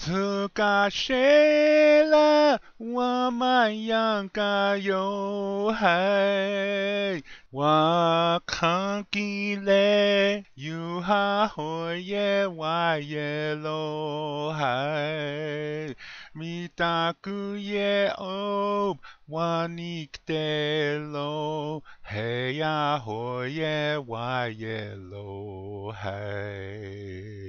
Tuka Shela Wamayanka Yo Hai Wakanki Le Yuha Hoye Waye Lo Hai Mitaku Ye Ob oh, Wanik De Lo Heya Hoye Waye Lo Hai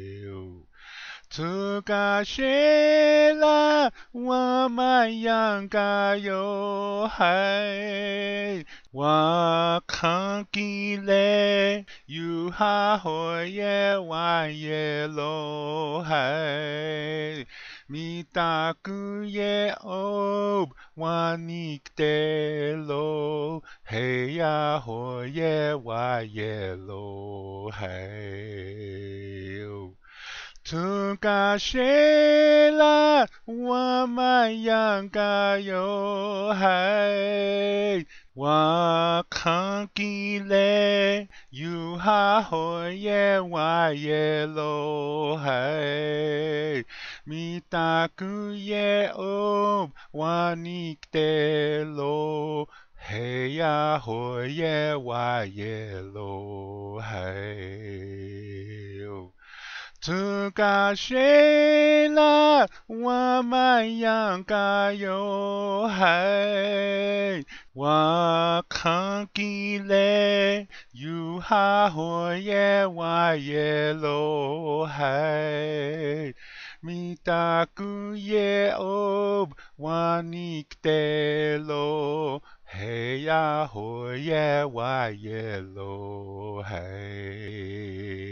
つかしら我们应该有海我看见了有海和夜晚夜落海見たくえおわに来てろ部屋ほえわえろはい Tuka Shela Wamayanga Yo Hai Wakanki Le Yuha Hoye Wa Yelo mi Mitaku Ye Ob Wanik Te Lo Hey Ya ye Wa ye lo Hai つかしら我们应该有爱，我看见了有哈火也我也落海。見たく家をわに来てろ部屋ほやわやろはい